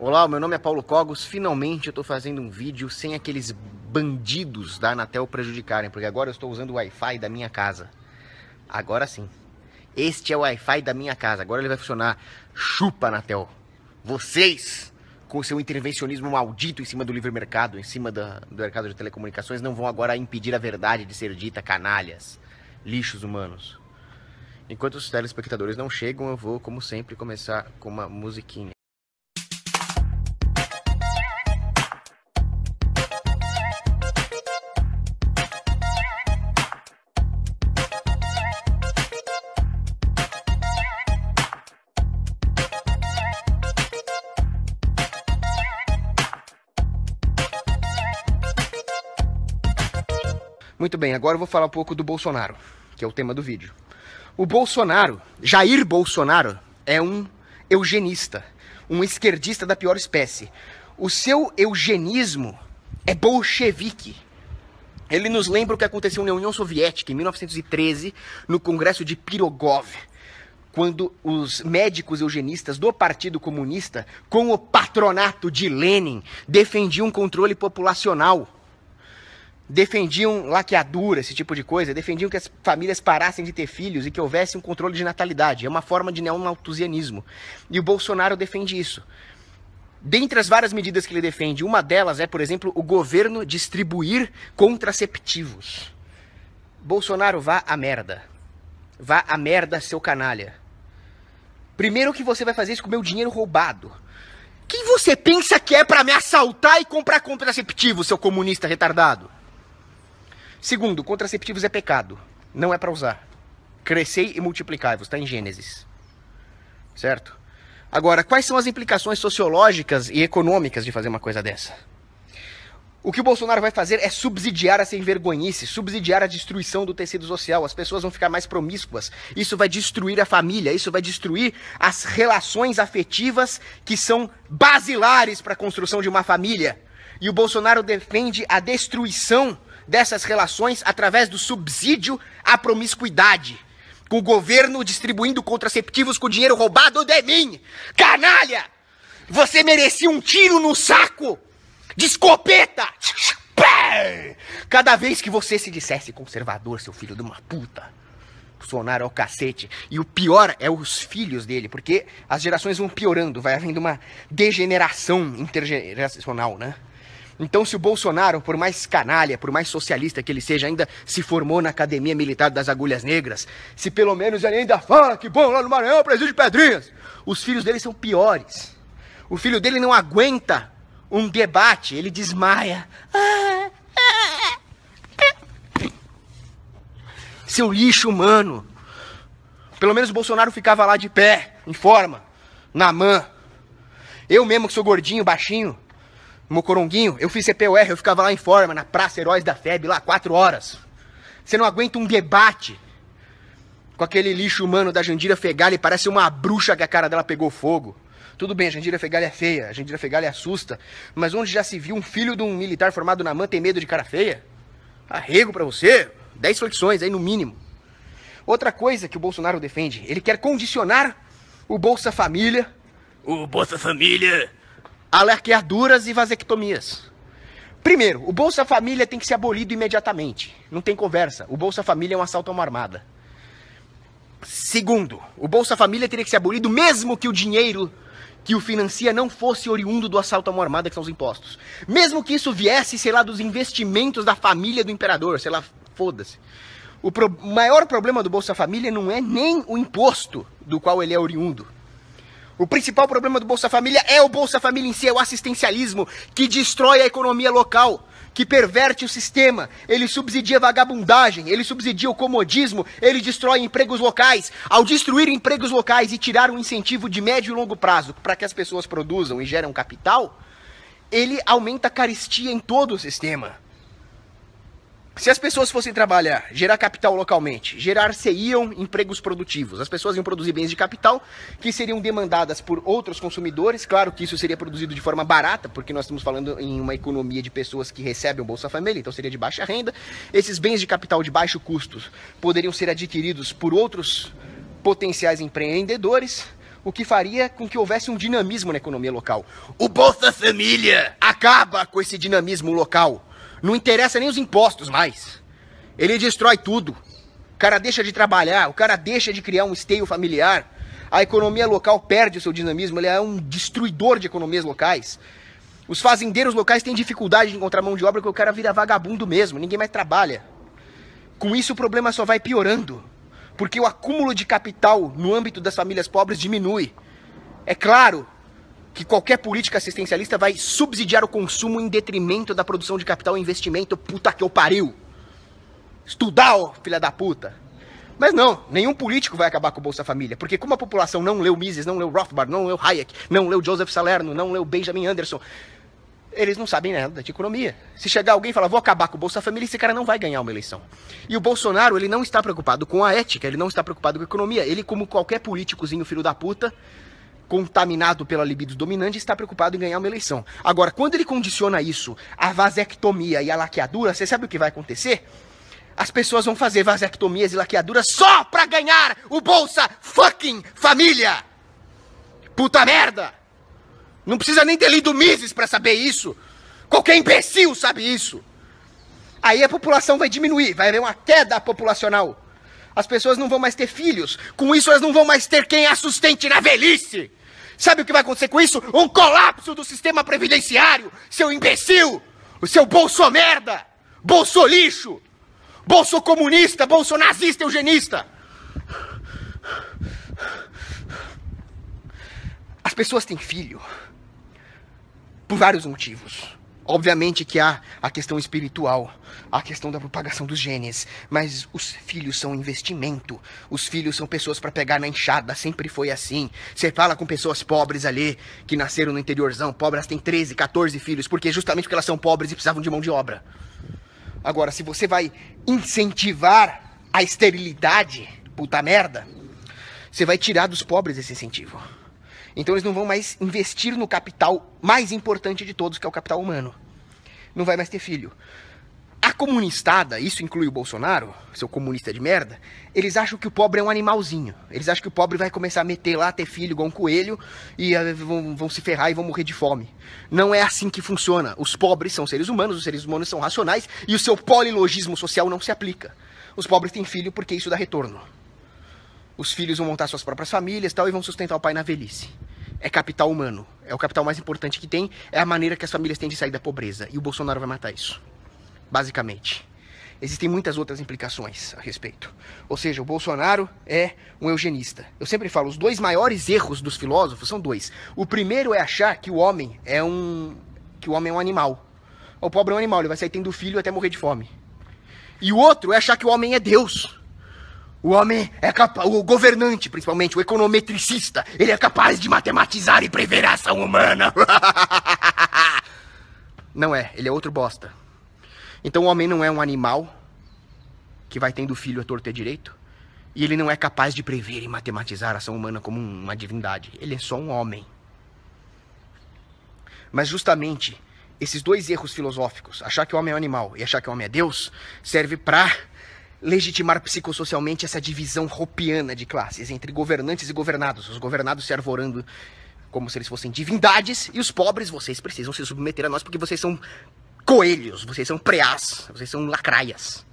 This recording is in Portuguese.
Olá, meu nome é Paulo Cogos. Finalmente eu estou fazendo um vídeo sem aqueles bandidos da Anatel prejudicarem, porque agora eu estou usando o Wi-Fi da minha casa. Agora sim. Este é o Wi-Fi da minha casa. Agora ele vai funcionar. Chupa, Anatel. Vocês, com seu intervencionismo maldito em cima do livre mercado, em cima do mercado de telecomunicações, não vão agora impedir a verdade de ser dita, canalhas, lixos humanos. Enquanto os telespectadores não chegam, eu vou, como sempre, começar com uma musiquinha. Muito bem, agora eu vou falar um pouco do Bolsonaro, que é o tema do vídeo. O Bolsonaro, Jair Bolsonaro, é um eugenista, um esquerdista da pior espécie. O seu eugenismo é bolchevique. Ele nos lembra o que aconteceu na União Soviética em 1913, no Congresso de Pirogov, quando os médicos eugenistas do Partido Comunista, com o patronato de Lenin, defendiam um controle populacional defendiam laqueadura, esse tipo de coisa, defendiam que as famílias parassem de ter filhos e que houvesse um controle de natalidade. É uma forma de neonautusianismo. E o Bolsonaro defende isso. Dentre as várias medidas que ele defende, uma delas é, por exemplo, o governo distribuir contraceptivos. Bolsonaro, vá a merda. Vá a merda, seu canalha. Primeiro que você vai fazer isso com meu dinheiro roubado. Quem você pensa que é para me assaltar e comprar contraceptivo, seu comunista retardado? Segundo, contraceptivos é pecado. Não é para usar. Crescei e multiplicai-vos, está em Gênesis. Certo? Agora, quais são as implicações sociológicas e econômicas de fazer uma coisa dessa? O que o Bolsonaro vai fazer é subsidiar a sem envergonhice, subsidiar a destruição do tecido social. As pessoas vão ficar mais promíscuas. Isso vai destruir a família, isso vai destruir as relações afetivas que são basilares para a construção de uma família. E o Bolsonaro defende a destruição dessas relações através do subsídio à promiscuidade. Com o governo distribuindo contraceptivos com dinheiro roubado de mim! Canalha! Você merecia um tiro no saco! De escopeta! Cada vez que você se dissesse conservador, seu filho de uma puta. Bolsonaro é o cacete. E o pior é os filhos dele, porque as gerações vão piorando, vai havendo uma degeneração intergeracional, né? Então, se o Bolsonaro, por mais canalha, por mais socialista que ele seja, ainda se formou na Academia Militar das Agulhas Negras, se pelo menos ele ainda fala que bom lá no Maranhão, presídio de Pedrinhas, os filhos dele são piores. O filho dele não aguenta um debate, ele desmaia. Seu lixo humano. Pelo menos o Bolsonaro ficava lá de pé, em forma, na mão. Eu mesmo que sou gordinho, baixinho, Mocoronguinho, eu fiz CPUR, eu ficava lá em forma, na Praça Heróis da FEB, lá, quatro horas. Você não aguenta um debate com aquele lixo humano da Jandira Fegali, parece uma bruxa que a cara dela pegou fogo. Tudo bem, a Jandira Fegali é feia, a Jandira Fegali assusta, mas onde já se viu um filho de um militar formado na MAN ter medo de cara feia? Arrego para você, 10 flexões aí no mínimo. Outra coisa que o Bolsonaro defende, ele quer condicionar o Bolsa Família. O Bolsa Família alarqueaduras e vasectomias. Primeiro, o Bolsa Família tem que ser abolido imediatamente. Não tem conversa. O Bolsa Família é um assalto a uma armada. Segundo, o Bolsa Família teria que ser abolido mesmo que o dinheiro que o financia não fosse oriundo do assalto a uma armada, que são os impostos. Mesmo que isso viesse, sei lá, dos investimentos da família do imperador, sei lá, foda-se. O pro maior problema do Bolsa Família não é nem o imposto do qual ele é oriundo. O principal problema do Bolsa Família é o Bolsa Família em si, é o assistencialismo que destrói a economia local, que perverte o sistema. Ele subsidia a vagabundagem, ele subsidia o comodismo, ele destrói empregos locais. Ao destruir empregos locais e tirar um incentivo de médio e longo prazo para que as pessoas produzam e geram capital, ele aumenta a caristia em todo o sistema. Se as pessoas fossem trabalhar, gerar capital localmente, gerar-se-iam empregos produtivos. As pessoas iam produzir bens de capital que seriam demandadas por outros consumidores. Claro que isso seria produzido de forma barata, porque nós estamos falando em uma economia de pessoas que recebem o Bolsa Família, então seria de baixa renda. Esses bens de capital de baixo custo poderiam ser adquiridos por outros potenciais empreendedores o que faria com que houvesse um dinamismo na economia local. O Bolsa Família acaba com esse dinamismo local. Não interessa nem os impostos mais. Ele destrói tudo. O cara deixa de trabalhar, o cara deixa de criar um esteio familiar. A economia local perde o seu dinamismo, ele é um destruidor de economias locais. Os fazendeiros locais têm dificuldade de encontrar mão de obra porque o cara vira vagabundo mesmo, ninguém mais trabalha. Com isso o problema só vai piorando, porque o acúmulo de capital no âmbito das famílias pobres diminui. É claro que qualquer política assistencialista vai subsidiar o consumo em detrimento da produção de capital e investimento. Puta que eu pariu! Estudar, ó, filha da puta! Mas não, nenhum político vai acabar com o Bolsa Família, porque como a população não leu Mises, não leu Rothbard, não leu Hayek, não leu Joseph Salerno, não leu Benjamin Anderson, eles não sabem nada de economia. Se chegar alguém e falar, vou acabar com o Bolsa Família, esse cara não vai ganhar uma eleição. E o Bolsonaro, ele não está preocupado com a ética, ele não está preocupado com a economia. Ele, como qualquer políticozinho filho da puta, contaminado pela libido dominante está preocupado em ganhar uma eleição. Agora, quando ele condiciona isso à vasectomia e à laqueadura, você sabe o que vai acontecer? As pessoas vão fazer vasectomias e laqueaduras só para ganhar o Bolsa Fucking Família! Puta merda! Não precisa nem ter lido Mises para saber isso. Qualquer imbecil sabe isso. Aí a população vai diminuir, vai haver uma queda populacional. As pessoas não vão mais ter filhos. Com isso, elas não vão mais ter quem a sustente na velhice. Sabe o que vai acontecer com isso? Um colapso do sistema previdenciário, seu imbecil, o seu bolso merda, bolso lixo, bolso comunista, bolso nazista eugenista. As pessoas têm filho por vários motivos. Obviamente que há a questão espiritual, a questão da propagação dos genes, mas os filhos são investimento. Os filhos são pessoas para pegar na enxada, sempre foi assim. Você fala com pessoas pobres ali, que nasceram no interiorzão, pobres, têm 13, 14 filhos, porque justamente porque elas são pobres e precisavam de mão de obra. Agora, se você vai incentivar a esterilidade, puta merda, você vai tirar dos pobres esse incentivo. Então eles não vão mais investir no capital mais importante de todos, que é o capital humano. Não vai mais ter filho. A comunistada, isso inclui o Bolsonaro, seu comunista de merda, eles acham que o pobre é um animalzinho. Eles acham que o pobre vai começar a meter lá, ter filho igual um coelho e eh, vão, vão se ferrar e vão morrer de fome. Não é assim que funciona. Os pobres são seres humanos, os seres humanos são racionais e o seu polilogismo social não se aplica. Os pobres têm filho porque isso dá retorno os filhos vão montar suas próprias famílias tal, e vão sustentar o pai na velhice. É capital humano. É o capital mais importante que tem. É a maneira que as famílias têm de sair da pobreza. E o Bolsonaro vai matar isso. Basicamente. Existem muitas outras implicações a respeito. Ou seja, o Bolsonaro é um eugenista. Eu sempre falo, os dois maiores erros dos filósofos são dois. O primeiro é achar que o homem é um que o homem é um animal. O pobre é um animal, ele vai sair tendo filho até morrer de fome. E o outro é achar que o homem é Deus. O homem é capaz, o governante principalmente, o econometricista, ele é capaz de matematizar e prever a ação humana. não é, ele é outro bosta. Então o homem não é um animal que vai tendo filho a torta e direito, e ele não é capaz de prever e matematizar a ação humana como uma divindade. Ele é só um homem. Mas justamente esses dois erros filosóficos, achar que o homem é um animal e achar que o homem é Deus, serve para legitimar psicossocialmente essa divisão ropiana de classes entre governantes e governados, os governados se arvorando como se eles fossem divindades e os pobres vocês precisam se submeter a nós porque vocês são coelhos, vocês são preás, vocês são lacraias.